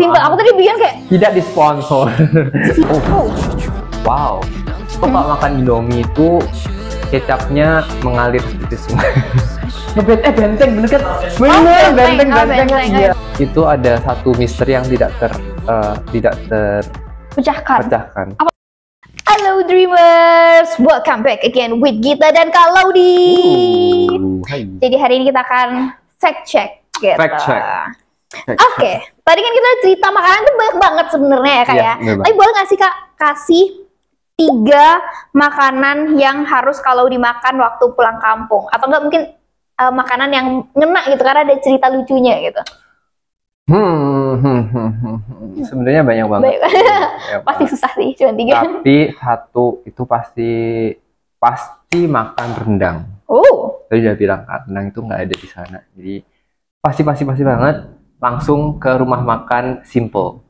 Simpel, Aku tadi bikin kayak tidak disponsor. oh. Wow. Kalau makan Indomie itu kecapnya mengalir seperti semua Ngebet eh benteng bener kan? Bener oh, benteng benteng, oh, benteng, benteng, benteng. Ya. Itu ada satu misteri yang tidak ter uh, tidak ter pecahkan. Pecahkan. Hello Dreamers, welcome back again with Gita dan Kak Laudi. Uh, Jadi hari ini kita akan fact check gitu. Fact check. Oke, okay. tadi kan kita cerita makanan tuh banyak banget sebenarnya ya kak iya, ya. Tapi boleh nggak sih kak kasih tiga makanan yang harus kalau dimakan waktu pulang kampung atau enggak mungkin uh, makanan yang ngena gitu karena ada cerita lucunya gitu. Hmm, hmm, hmm, hmm. hmm, hmm. sebenarnya banyak banget. Banyak. ya, pasti susah sih cuma tiga. Tapi satu itu pasti pasti makan rendang. Oh. Tadi udah bilang kan rendang itu nggak ada di sana, jadi pasti pasti pasti banget langsung ke rumah makan Simple.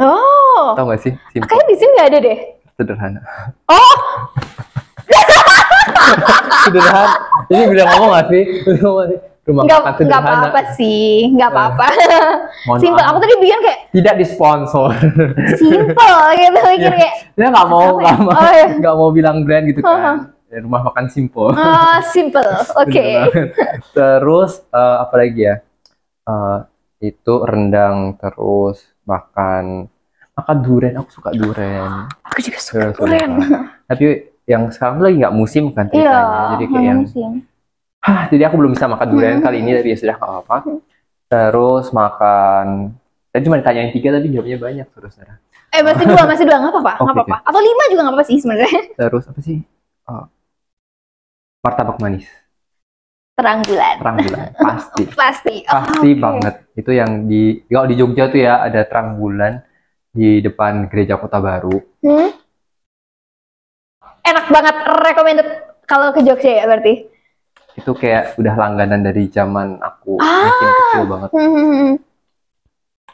Oh. Tahu gak sih? Simple. Kayaknya di sini gak ada deh. Sederhana. Oh. sederhana. Ini bisa ngomong gak sih? Rumah gak, makan sederhana. Gak apa-apa sih. Gak eh. apa-apa. Simple. Aku tadi bilang kayak. Tidak disponsor. Simple gitu. Mikir iya. kayak. Dia gak mau, ya? gak oh, iya. mau, oh, gak mau bilang brand gitu kan. Ya, rumah makan simple. Ah, uh, simple. Oke. Okay. Terus uh, apa lagi ya? Uh, itu rendang terus makan makan durian aku suka durian aku juga suka durian, durian tapi yang sekarang lagi nggak musim kan iya, jadi kayak yang musim. Hah, jadi aku belum bisa makan durian iya. kali ini tapi ya sudah nggak apa-apa terus makan tadi cuma yang tiga tapi jawabnya banyak terus Sarah. eh masih dua masih dua nggak apa-apa nggak apa-apa atau lima juga nggak apa-apa sih sebenarnya terus apa sih oh. martabak manis terang bulan terang bulan pasti pasti oh, pasti okay. banget itu yang di kalau di Jogja tuh ya ada terang bulan di depan gereja Kota Baru hmm? enak banget recommended kalau ke Jogja ya berarti itu kayak udah langganan dari zaman aku ah. bikin kecil banget hmm. hmm, hmm.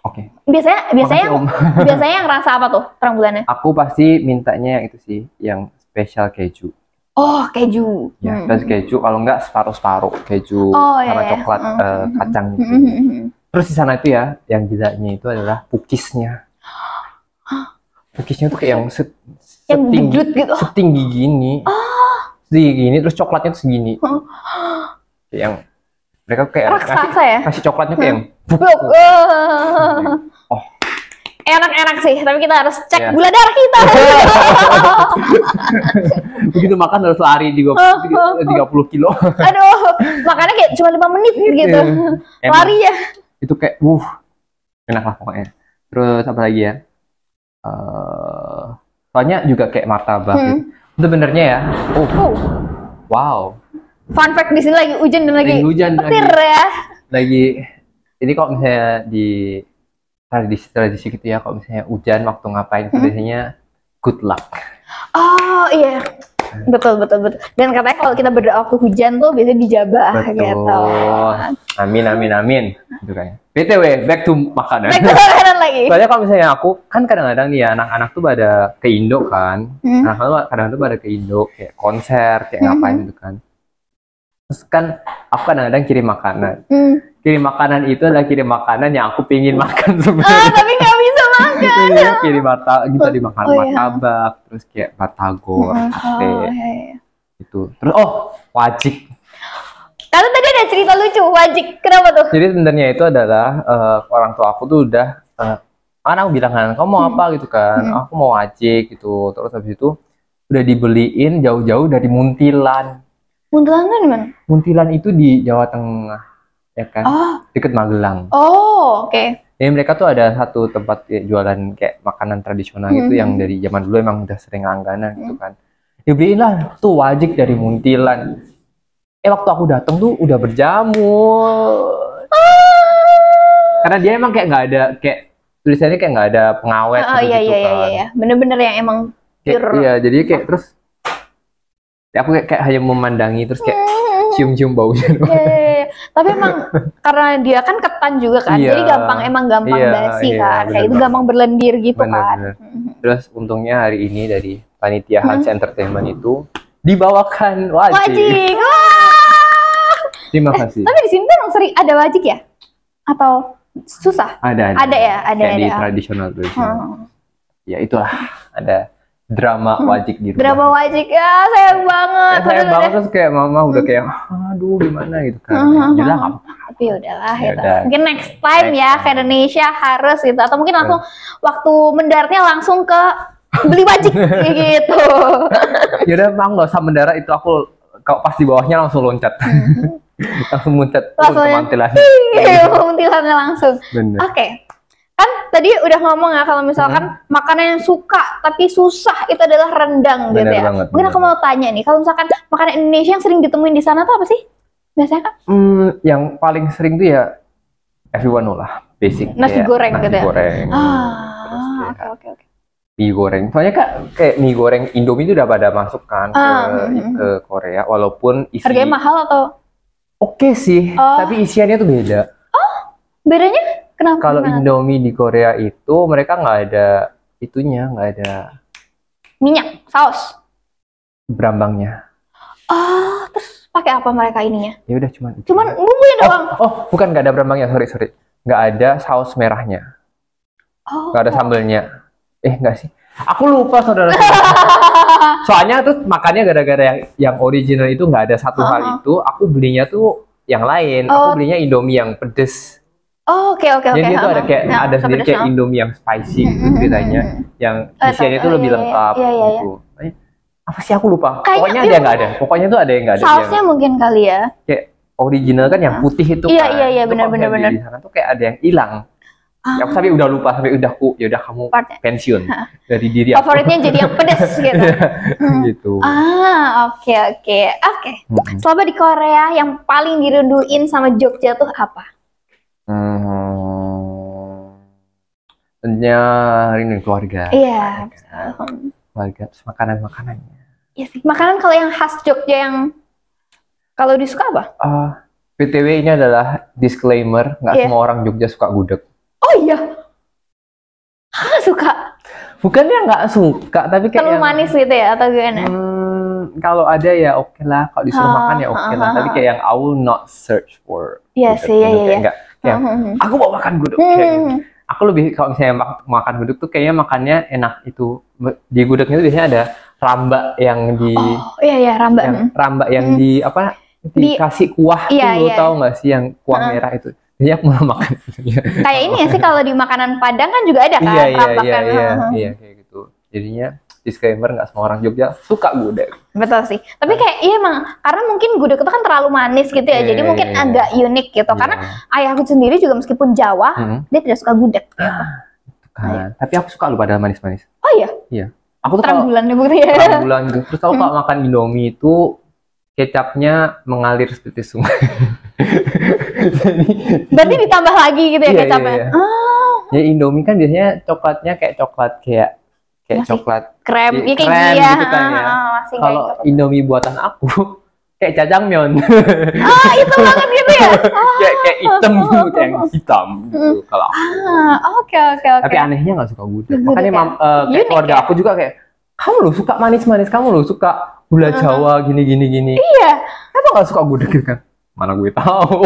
Oke. Okay. Biasanya biasanya yang, biasanya yang rasa apa tuh terang bulannya? Aku pasti mintanya yang itu sih, yang spesial keju. Oh, keju. Ya, hmm. terus keju. Kalau enggak separuh-separuh keju oh, sama iya, iya. coklat Uh, kacang gitu. terus di sana itu ya, yang gizanya itu adalah pukisnya. Pukisnya tuh kayak yang set, setinggi, yang gitu. setinggi gini. Oh. Setinggi gini, terus coklatnya tuh segini. Oh. Yang mereka kayak Raksasa ngasih, ya? ngasih coklatnya kayak yang buk, buk. enak-enak sih, tapi kita harus cek yeah. gula darah kita. Begitu makan harus lari juga 30 kilo. Aduh, makannya kayak cuma lima menit iya. gitu. Yeah. Lari ya. Itu kayak uh enak lah pokoknya. Terus apa lagi ya? Uh, soalnya juga kayak martabak. Gitu. Hmm. Gitu. benernya ya. Oh. oh. Wow. Fun fact di sini lagi hujan dan lagi, lagi hujan petir lagi, ya. Lagi ini kok misalnya di tradisi-tradisi gitu ya kalau misalnya hujan waktu ngapain hmm? biasanya good luck oh iya hmm. betul betul betul dan katanya kalau kita berdoa waktu hujan tuh biasanya dijabah ya betul. gitu amin amin amin gitu kan. btw back to makanan back to makanan lagi soalnya kalau misalnya aku kan kadang-kadang nih ya, anak-anak tuh pada ke Indo kan hmm. anak-anak kadang-kadang tuh pada ke Indo kayak konser kayak hmm. ngapain gitu kan terus kan aku kadang-kadang kirim makanan hmm kirim makanan itu adalah kirim makanan yang aku pingin oh. makan ah, sebenarnya. Ah, tapi gak bisa makan. Gitu, oh, iya, kirim mata, kita dimakan oh, martabak, iya. terus kayak batagor, oh, iya, iya. iya. itu. Terus oh wajik. Karena tadi ada cerita lucu wajik, kenapa tuh? Jadi sebenarnya itu adalah uh, orang tua aku tuh udah uh, eh, anak aku bilang kan kamu mau hmm. apa gitu kan, hmm. aku mau wajik gitu. Terus habis itu udah dibeliin jauh-jauh dari Muntilan. Muntilan itu di mana? Muntilan itu di Jawa Tengah ya kan? Oh. Deket Magelang. Oh, oke. Okay. Jadi mereka tuh ada satu tempat ya, jualan kayak makanan tradisional gitu -hmm. gitu yang dari zaman dulu emang udah sering langganan gitu -hmm. gitu kan. Dibeliin lah tuh wajib dari Muntilan. Eh waktu aku datang tuh udah berjamur. Ah. Karena dia emang kayak nggak ada kayak tulisannya kayak nggak ada pengawet oh, gitu, iya, iya, kan. iya, Bener-bener yang emang pure. Kayak, iya, jadi kayak terus ya aku kayak, kayak hanya memandangi terus kayak hmm. cium-cium baunya. Yeah. Iya, iya. Tapi emang karena dia kan ketan juga kan, iya, jadi gampang emang gampang iya, basi iya, kan, bener, kayak itu gampang berlendir gitu bener, kan. Bener. Terus untungnya hari ini dari panitia Hans hmm. Entertainment itu dibawakan wajik. Wajik. Terima eh, kasih. Eh, tapi di sini memang sering ada wajik ya? Atau susah? Ada. Ada, ada ya, ada. Kayak ada. di tradisional tradisional, Hmm. Ya itulah ada drama hmm. wajik di rumah. Drama wajik ya sayang banget. Ya, sayang banget terus kayak mama udah kayak hmm. ah, aduh gimana gitu kan. Uh -huh. Jelas tapi udahlah ya, gitu. Mungkin next time ya, next ya time. ke Indonesia harus gitu atau mungkin langsung uh. waktu mendaratnya langsung ke beli wajik gitu. ya udah emang nggak usah mendarat itu aku kalau pasti bawahnya langsung loncat. Hmm. langsung muncet langsung ke ya. mantilannya. Iya, langsung. Oke. Okay kan tadi udah ngomong ya kalau misalkan hmm. makanan yang suka tapi susah itu adalah rendang bener gitu ya. Banget, Mungkin bener. aku mau tanya nih, kalau misalkan makanan Indonesia yang sering ditemuin di sana tuh apa sih? Biasanya kan? Hmm, yang paling sering tuh ya everyone lah, basic. Nasi ya, goreng nasi gitu ya? goreng. Ah, oke oke oke. Mie goreng, soalnya kak kayak mie goreng Indomie itu udah pada masuk kan ah, hmm, hmm, ke, -hmm. ke Korea, walaupun isi harganya mahal atau oke okay sih, oh. tapi isiannya tuh beda. Oh, bedanya? Kenapa? Kalau Indomie di Korea itu mereka nggak ada itunya, nggak ada minyak, saus. Berambangnya. Oh, terus pakai apa mereka ininya? Ya udah cuman. Itu. Cuman bumbunya oh, doang. Oh, bukan nggak ada berambangnya, sorry sorry. Nggak ada saus merahnya. Oh. Nggak ada sambelnya. Eh nggak sih? Aku lupa saudara. Soalnya tuh makannya gara-gara yang yang original itu nggak ada satu uh -huh. hal uh-huh. itu. Aku belinya tuh yang lain. Oh. Aku belinya Indomie yang pedes. Oh oke oke oke. Jadi itu ada kayak nah, ada sendiri kayak Indomie yang spicy hmm, gitu hmm, hmm, ceritanya, yang eh, isiannya oh, lebih lengkap Iya iya, iya. Gitu. Eh, apa sih aku lupa. Pokoknya ada yang nggak ada. Pokoknya tuh ada yang nggak ada. Sausnya mungkin kali ya. Kayak original kan yang putih itu. Iya kan. iya iya benar benar benar. Di sana tuh kayak ada yang hilang. Ya, aku tapi ah. udah lupa sampai udah ku ya udah kamu pensiun dari diri aku. Favoritnya jadi yang pedes gitu. Iya, hmm. gitu. Ah, oke okay, oke. Okay. Oke. Okay. Selama di Korea yang paling dirinduin sama Jogja tuh apa? Hmm, tentunya hari ini keluarga. Iya. Keluarga, keluarga terus makanan makanannya. Iya sih. Makanan kalau yang khas Jogja yang kalau disuka apa? Uh, ah, PTW ini adalah disclaimer, nggak yeah. semua orang Jogja suka gudeg. Oh iya. Hah, suka. Bukannya nggak suka, tapi kayak terlalu yang, manis gitu ya atau gimana? Hmm, kalau ada ya oke okay lah, kalau disuruh ha, ah, makan ya oke okay lah, ah, tapi kayak yang I will not search for. Iya sih, iya gitu. iya. Enggak ya hmm, hmm, hmm. aku mau makan gudeg gitu. hmm. aku lebih kalau misalnya mak makan gudeg tuh kayaknya makannya enak itu di gudegnya itu biasanya ada rambak yang di oh iya iya ramba yang, ramba yang hmm. di apa dikasih kuah iya, tuh iya. tau iya. nggak sih yang kuah hmm. merah itu dia aku mau makan. kayak ini ya sih kalau di makanan Padang kan juga ada iya, kan iya, iya, kan. iya, Iya, iya, iya, kayak gitu. Jadinya disclaimer nggak semua orang Jogja suka gudeg. Betul sih. Tapi nah. kayak iya emang karena mungkin gudeg itu kan terlalu manis gitu ya. jadi iya, mungkin iya, iya. agak unik gitu. Yeah. Karena ayahku sendiri juga meskipun Jawa, hmm. dia tidak suka gudeg gitu. Ah, kan. Tapi aku suka lu padahal manis-manis. Oh iya. Iya. Aku tuh bulan ya bukti ya. bulan. gitu. Terus aku kalau hmm. makan Indomie itu kecapnya mengalir seperti sungai. Berarti ditambah lagi gitu ya iya, kecapnya. Iya, iya. Oh. Ya Indomie kan biasanya coklatnya kayak coklat kayak kayak masih coklat krem, ya, kayak krem ya. gitu kan ya. Ah, ah, ah, kalau Indomie buatan aku kayak jajangmyeon. Ah, itu banget gitu ya. Ah. kayak kayak hitam gitu, yang hitam gitu mm. kalau aku. oke oke oke. Tapi anehnya gak suka gudeg. Makanya ya? mam, uh, kayak keluarga ya? aku juga kayak kamu lo suka manis-manis, kamu lo suka gula Jawa gini gini gini. Iya. Kenapa gak suka gudeg gitu kan? mana gue tahu.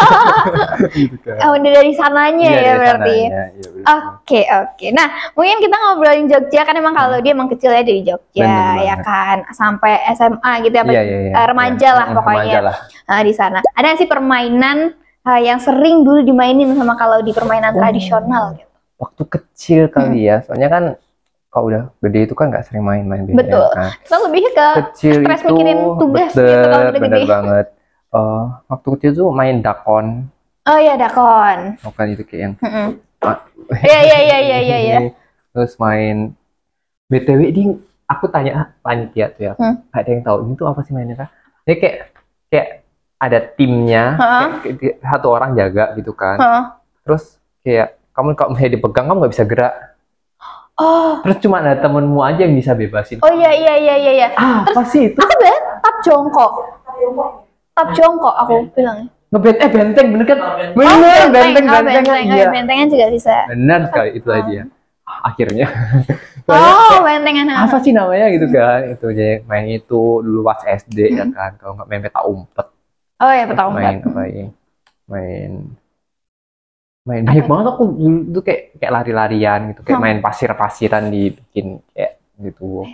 gitu kan. Oh, udah dari sananya iya, ya dari berarti. Ya? Iya, oke, ya, oke. Okay, okay. Nah, mungkin kita ngobrolin Jogja kan emang kalau hmm. dia emang kecil ya dari Jogja Bener ya kan sampai SMA gitu ya, iya, iya, iya. Eh, remaja ya, lah eh, pokoknya. Remaja lah. Nah, di sana. Ada sih permainan uh, yang sering dulu dimainin sama kalau di permainan oh. tradisional gitu. Waktu kecil kali hmm. ya. Soalnya kan kalau udah gede itu kan nggak sering main-main Betul. Kan. Nah, lebih ke kecil stres itu, mikirin tugas gitu kalau udah gede. banget uh, waktu kecil tuh main dakon oh iya dakon bukan oh, itu kayak yang ah. iya iya iya iya iya, iya. terus main btw ini aku tanya ah, panitia tuh ya hmm. ada yang tahu ini tuh apa sih mainnya kak dia kayak kayak ada timnya kayak, kayak, satu orang jaga gitu kan Ha-ha. terus kayak kamu kalau misalnya dipegang kamu nggak bisa gerak Oh. Terus cuma ada temenmu aja yang bisa bebasin. Oh iya iya iya iya. iya. Ah, terus, apa sih itu? Aku bilang tap jongkok tetap jongkok aku iya. bilang. Ngebet eh benteng bener kan? Oh, bener benteng oh, benteng benteng, oh, benteng, benteng. Oh, iya. juga bisa. Benar sekali itu aja. Ya. Akhirnya. oh, bentengan apa? apa sih namanya gitu kan? Itu jadi main itu dulu pas SD ya mm-hmm. kan. Kalau nggak main peta umpet. Oh ya peta umpet. Main apa ya? Main main banyak banget aku dulu tuh kayak kayak lari-larian gitu kayak hmm. main pasir-pasiran dibikin kayak gitu. Eh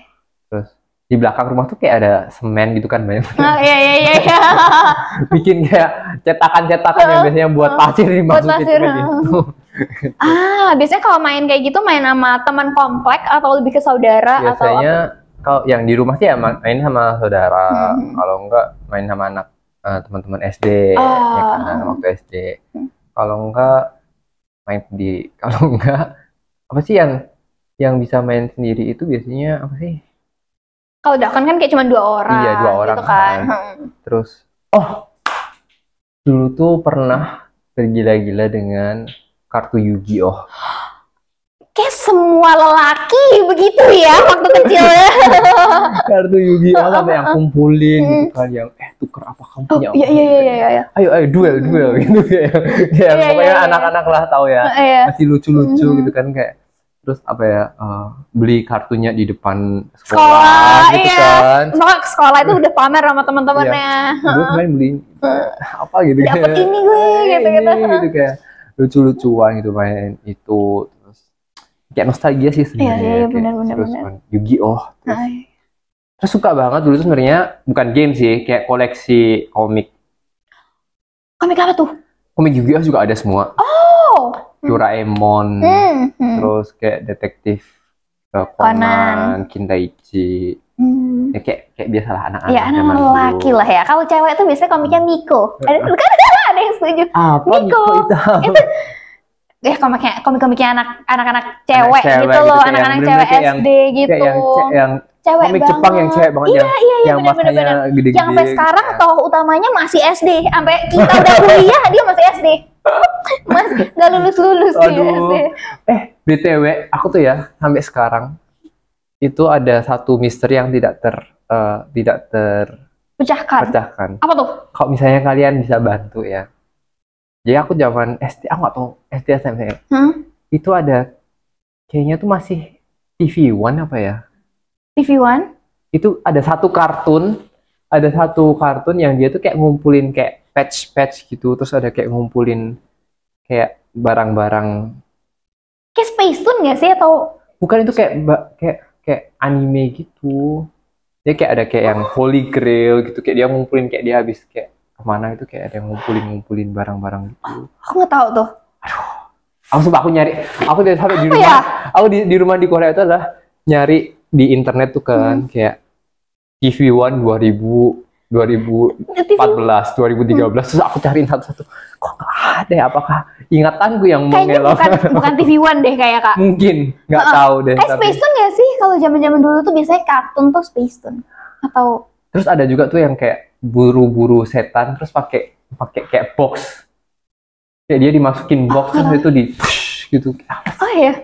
di belakang rumah tuh kayak ada semen gitu kan banyak. Oh, ah, iya iya iya. iya. Bikin kayak cetakan-cetakan yang oh, biasanya buat oh. pasir di Buat pasir. Gitu. Oh. ah, biasanya kalau main kayak gitu main sama teman komplek atau lebih ke saudara biasanya, kalau yang di rumah sih ya main sama saudara, hmm. kalau enggak main sama anak teman eh, teman-teman SD oh. ya kan waktu SD. Hmm. Kalau enggak main di kalau enggak apa sih yang yang bisa main sendiri itu biasanya apa sih? Kalau Dakon kan kayak cuma dua orang. Iya, dua gitu orang gitu kan. kan. Terus oh, dulu tuh pernah tergila-gila dengan kartu Yu-Gi-Oh. Kayak semua lelaki begitu ya waktu kecil. kartu Yu-Gi-Oh sampai yang kumpulin hmm. gitu kan yang eh tuker apa kamu punya oh, Iya iya iya iya. iya. Ayo ayo duel hmm. duel gitu kayak iya, kayak iya, pokoknya iya. anak-anak lah tahu ya. Iya. Masih lucu-lucu gitu kan kayak terus apa ya uh, beli kartunya di depan sekolah, sekolah gitu iya. kan Maka sekolah itu nah. udah pamer sama teman-temannya iya. gue main beli apa gitu ya ini gue iya, gitu gitu gitu kayak lucu-lucuan gitu main itu terus kayak nostalgia sih iya, iya, sebenarnya iya, iya, bener, bener, terus bener. Man, Yugi oh terus, terus suka banget dulu sebenarnya bukan game sih kayak koleksi komik komik apa tuh komik yugi oh juga ada semua oh Hmm. Doraemon hmm, hmm. terus kayak detektif uh, Conan, Conan Kintaichi Hmm. Ya, kayak kayak biasalah anak-anak. Ya anak laki lah ya. Kalau cewek tuh biasanya komiknya Miko. Ada kan ada yang setuju. Apa Miko? Miko itu, itu ya komiknya komik-komiknya anak anak-anak cewek, cewek gitu, gitu loh, ya, anak-anak cewek, SD yang, gitu. Kayak yang cewek komik banget. yang cewek banget iya, iya, iya, yang bener, bener, bener. gede-gede. Yang sampai gitu. sekarang iya. toh utamanya masih SD, sampai kita udah kuliah dia masih SD. Mas gak lulus-lulus dia SD. Eh, BTW, aku tuh ya sampai sekarang itu ada satu misteri yang tidak ter uh, tidak ter pecahkan. Pecahkan. Apa tuh? Kalau misalnya kalian bisa bantu ya. Jadi aku zaman SD, aku nggak tahu SD SMP. Hmm? Itu ada kayaknya tuh masih TV One apa ya? TV One? Itu ada satu kartun, ada satu kartun yang dia tuh kayak ngumpulin kayak patch-patch gitu, terus ada kayak ngumpulin kayak barang-barang. Kayak Space Tune gak sih atau? Bukan itu kayak kayak kayak anime gitu. Dia kayak ada kayak yang Holy Grail gitu, kayak dia ngumpulin kayak dia habis kayak kemana itu kayak ada yang ngumpulin ngumpulin barang-barang gitu. Aku nggak tahu tuh. Aduh, aku sumpah aku nyari, aku dari sampai di rumah, ya? aku di, di rumah di Korea itu adalah nyari di internet tuh kan hmm. kayak TV One 2000 2014 2013 hmm. terus aku cariin satu-satu kok gak ada ya apakah ingatanku yang Kayaknya bukan, bukan TV One deh kayak kak mungkin nggak uh tahu deh kayak Space Tune ya sih kalau zaman zaman dulu tuh biasanya kartun tuh Space Tune atau terus ada juga tuh yang kayak buru-buru setan terus pakai pakai kayak box kayak dia dimasukin box oh, terus itu di gitu oh ya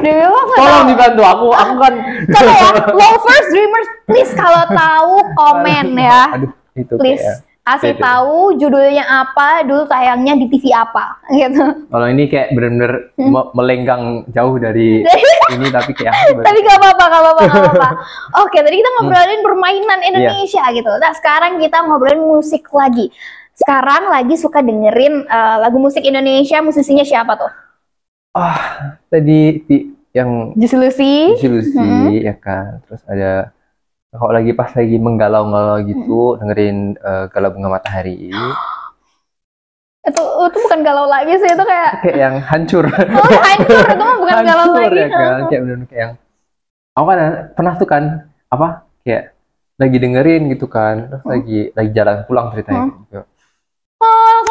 Dewi lo Tolong dibantu aku, ah, aku kan. Coba ya, lovers, dreamers, please kalau tahu komen ya. Aduh, itu please. Kayak kasih tahu gitu. judulnya apa, dulu tayangnya di TV apa, gitu. Kalau ini kayak bener-bener hmm. melenggang jauh dari ini, tapi kayak. tapi gak apa-apa, gak apa-apa, Oke, tadi kita ngobrolin permainan iya. Indonesia yeah. gitu. Nah, sekarang kita ngobrolin musik lagi. Sekarang lagi suka dengerin uh, lagu musik Indonesia, musisinya siapa tuh? ah tadi ti, yang Juicy Lucy, Lucy mm-hmm. ya kan. Terus ada kalau lagi pas lagi menggalau-galau gitu mm-hmm. dengerin uh, galau bunga matahari. itu itu bukan galau lagi sih itu kayak kayak yang hancur. Oh, hancur itu mah bukan hancur, galau lagi. Ya kan? kayak bener kayak yang aku kan pernah tuh kan apa kayak lagi dengerin gitu kan terus hmm. lagi lagi jalan pulang ceritanya hmm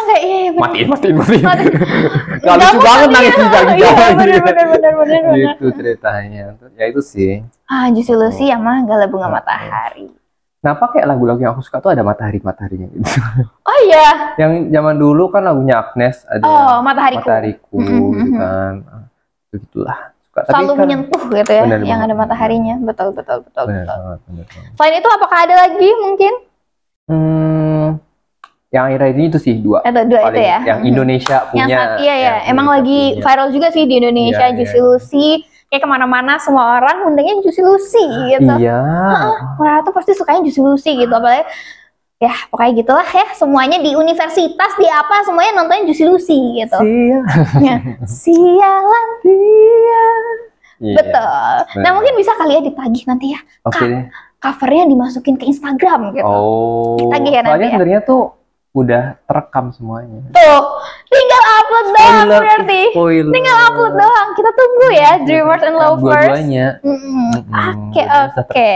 kayak iya iya matiin matiin matiin, matiin. nggak lucu banget nangis juga gitu iya, iya bener bener gitu ceritanya ya itu sih ah justru lu sih yang mah gak bunga matahari Kenapa kayak lagu-lagu yang aku suka tuh ada matahari-mataharinya gitu. Oh iya. Yang zaman dulu kan lagunya Agnes ada oh, matahariku. matahariku gitu kan. Ah, begitulah Selalu kan, menyentuh gitu ya, bener yang bener. ada mataharinya. Betul, betul, betul. Bener, betul. Bener, bener. Selain itu apakah ada lagi mungkin? Hmm, yang akhir-akhir ini itu sih dua, Atau eh, dua itu ya yang Indonesia punya iya, iya. yang, iya ya emang lagi punya. viral juga sih di Indonesia yeah, Juicy yeah. Lucy kayak kemana-mana semua orang undangnya Juicy Lucy gitu iya yeah. orang tuh pasti sukanya Juicy Lucy gitu apalagi ya pokoknya gitulah ya semuanya di universitas di apa semuanya nontonnya Juicy Lucy gitu sial ya. sialan sialan iya, yeah, betul nah mungkin bisa kali ya ditagih nanti ya okay. covernya dimasukin ke Instagram gitu oh, ditagih ya nanti soalnya ya. sebenarnya tuh udah terekam semuanya. Tuh, tinggal upload doang spoiler, berarti. Spoiler. Tinggal upload doang. Kita tunggu ya iya, Dreamers and Lovers. Dua-duanya. Oke, oke.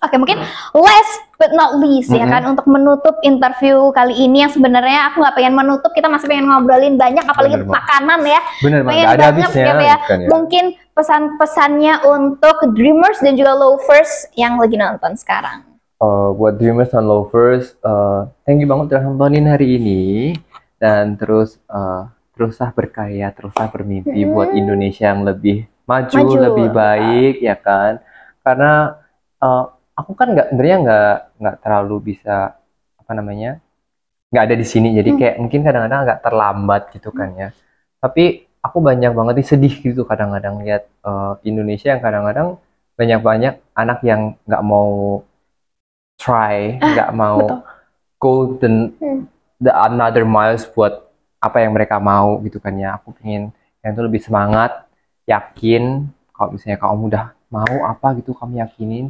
Oke, mungkin last but not least mm -hmm. ya kan untuk menutup interview kali ini yang sebenarnya aku nggak pengen menutup, kita masih pengen ngobrolin banyak apalagi Bener, makanan ya. Bener, pengen ada habisnya, gitu ya, ya. Mungkin pesan-pesannya untuk Dreamers dan juga Lovers yang lagi nonton sekarang uh, buat dreamers and lovers uh, thank you banget udah nontonin hari ini dan terus uh, teruslah berkarya teruslah bermimpi hmm. buat Indonesia yang lebih maju, maju. lebih baik ya kan karena uh, aku kan nggak sebenarnya nggak nggak terlalu bisa apa namanya nggak ada di sini jadi hmm. kayak mungkin kadang-kadang agak terlambat gitu kan ya tapi aku banyak banget nih sedih gitu kadang-kadang lihat uh, Indonesia yang kadang-kadang banyak-banyak anak yang nggak mau try eh, nggak ah, mau betul. go the, hmm. the another miles buat apa yang mereka mau gitu kan ya aku pengen yang itu lebih semangat yakin kalau misalnya kamu udah mau apa gitu kamu yakinin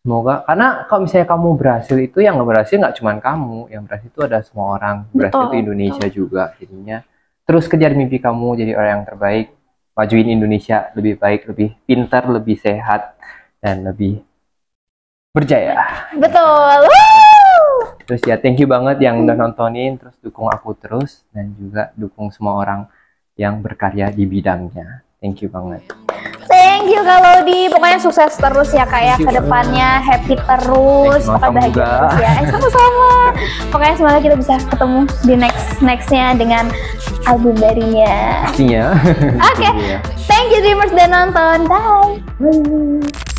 semoga karena kalau misalnya kamu berhasil itu yang gak berhasil nggak cuman kamu yang berhasil itu ada semua orang berhasil betul, itu Indonesia betul. juga jadinya terus kejar mimpi kamu jadi orang yang terbaik majuin Indonesia lebih baik lebih pintar lebih sehat dan lebih berjaya. Betul. Terus ya thank you banget yang udah nontonin, terus dukung aku terus dan juga dukung semua orang yang berkarya di bidangnya. Thank you banget. Thank you kalau di Pokoknya sukses terus ya Kak ya ke depannya. Happy terus. Pokoknya bahagia terus ya. Eh, sama-sama. Pokoknya semoga kita bisa ketemu di next nextnya dengan album barunya. Pastinya. Oke. Okay. Iya. Thank you Dreamers dan nonton. Bye. Bye.